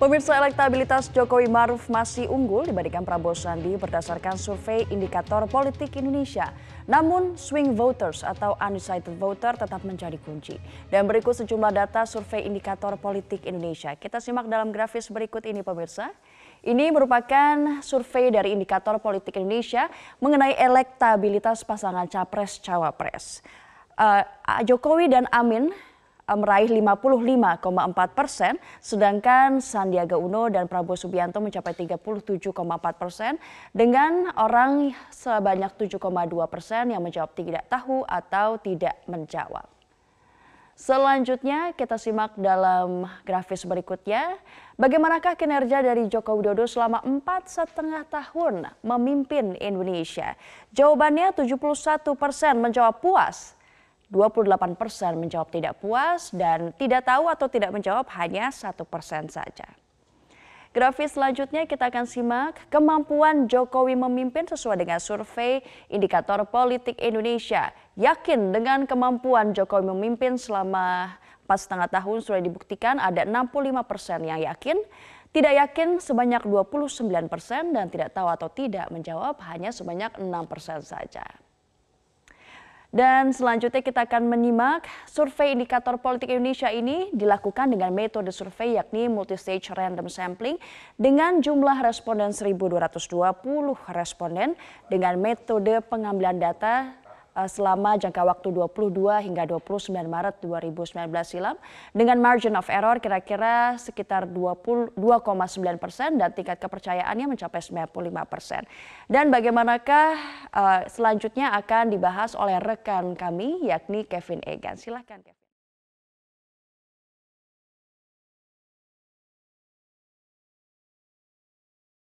Pemirsa elektabilitas Jokowi Maruf masih unggul dibandingkan Prabowo Sandi berdasarkan survei indikator politik Indonesia. Namun swing voters atau undecided voter tetap menjadi kunci. Dan berikut sejumlah data survei indikator politik Indonesia. Kita simak dalam grafis berikut ini pemirsa. Ini merupakan survei dari Indikator Politik Indonesia mengenai elektabilitas pasangan Capres-Cawapres. Uh, Jokowi dan Amin Eh, meraih 55,4 persen, sedangkan Sandiaga Uno dan Prabowo Subianto mencapai 37,4 persen dengan orang sebanyak 7,2 persen yang menjawab tidak tahu atau tidak menjawab. Selanjutnya kita simak dalam grafis berikutnya. Bagaimanakah kinerja dari Joko Widodo selama empat setengah tahun memimpin Indonesia? Jawabannya 71 persen menjawab puas, 28 persen menjawab tidak puas dan tidak tahu atau tidak menjawab hanya satu persen saja. Grafis selanjutnya kita akan simak kemampuan Jokowi memimpin sesuai dengan survei Indikator Politik Indonesia. Yakin dengan kemampuan Jokowi memimpin selama empat setengah tahun sudah dibuktikan ada 65 persen yang yakin, tidak yakin sebanyak 29 persen dan tidak tahu atau tidak menjawab hanya sebanyak 6 persen saja. Dan selanjutnya kita akan menyimak survei indikator politik Indonesia ini dilakukan dengan metode survei yakni multistage random sampling dengan jumlah responden 1220 responden dengan metode pengambilan data Eh, selama jangka waktu 22 hingga 29 Maret 2019 silam dengan margin of error kira-kira sekitar 22,9 persen dan tingkat kepercayaannya mencapai 95 persen. Dan bagaimanakah eh, selanjutnya akan dibahas oleh rekan kami yakni Kevin Egan. Silahkan Kevin.